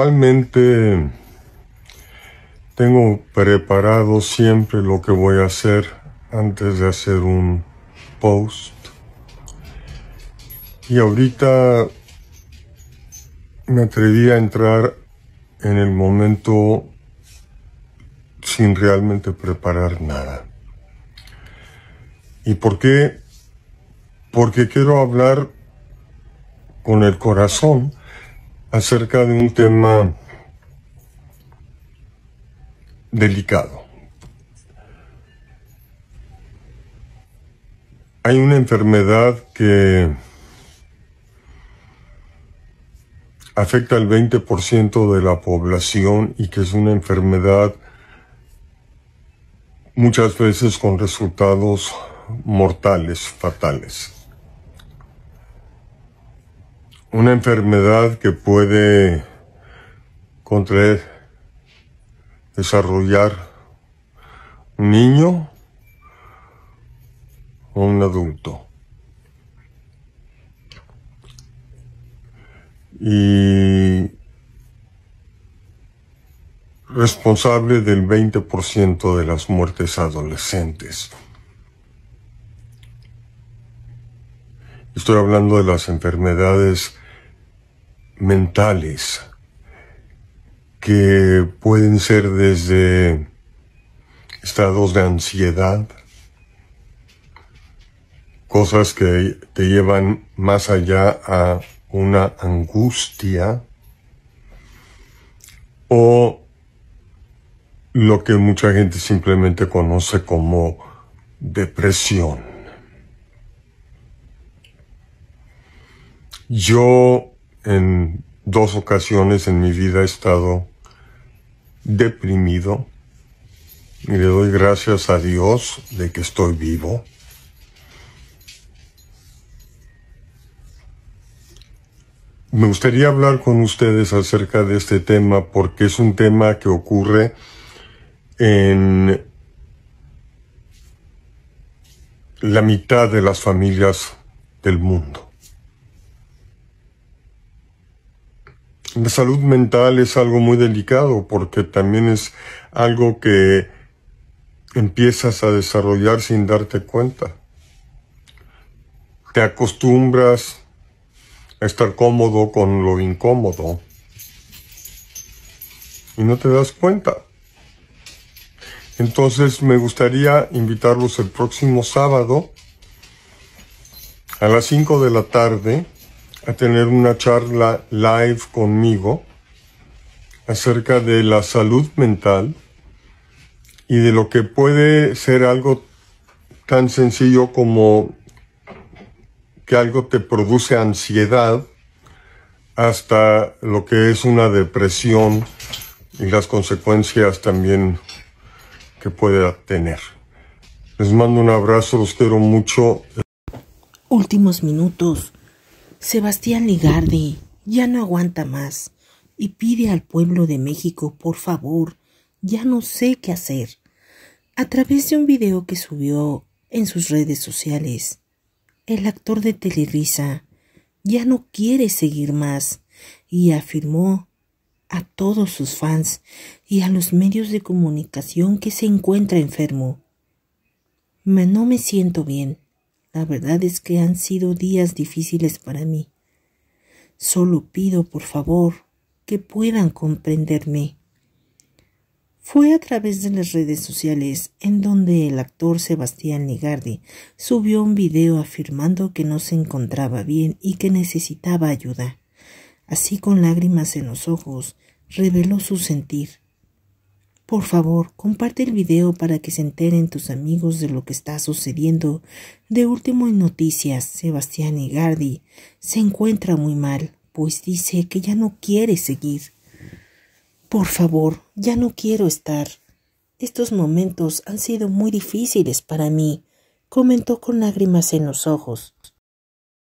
normalmente tengo preparado siempre lo que voy a hacer antes de hacer un post. Y ahorita me atreví a entrar en el momento sin realmente preparar nada. ¿Y por qué? Porque quiero hablar con el corazón acerca de un tema delicado. Hay una enfermedad que afecta al 20% de la población y que es una enfermedad muchas veces con resultados mortales, fatales una enfermedad que puede contraer, desarrollar un niño o un adulto. Y responsable del 20% de las muertes adolescentes. Estoy hablando de las enfermedades mentales que pueden ser desde estados de ansiedad, cosas que te llevan más allá a una angustia o lo que mucha gente simplemente conoce como depresión. Yo en dos ocasiones en mi vida he estado deprimido y le doy gracias a Dios de que estoy vivo. Me gustaría hablar con ustedes acerca de este tema porque es un tema que ocurre en la mitad de las familias del mundo. La salud mental es algo muy delicado porque también es algo que empiezas a desarrollar sin darte cuenta. Te acostumbras a estar cómodo con lo incómodo y no te das cuenta. Entonces me gustaría invitarlos el próximo sábado a las 5 de la tarde a tener una charla live conmigo acerca de la salud mental y de lo que puede ser algo tan sencillo como que algo te produce ansiedad hasta lo que es una depresión y las consecuencias también que pueda tener. Les mando un abrazo, los quiero mucho. Últimos minutos Sebastián Ligardi ya no aguanta más y pide al pueblo de México, por favor, ya no sé qué hacer. A través de un video que subió en sus redes sociales, el actor de Televisa ya no quiere seguir más y afirmó a todos sus fans y a los medios de comunicación que se encuentra enfermo. No me siento bien la verdad es que han sido días difíciles para mí. Solo pido, por favor, que puedan comprenderme. Fue a través de las redes sociales en donde el actor Sebastián Ligardi subió un video afirmando que no se encontraba bien y que necesitaba ayuda. Así con lágrimas en los ojos, reveló su sentir por favor, comparte el video para que se enteren tus amigos de lo que está sucediendo. De último en noticias, Sebastián Igardi se encuentra muy mal, pues dice que ya no quiere seguir. Por favor, ya no quiero estar. Estos momentos han sido muy difíciles para mí, comentó con lágrimas en los ojos.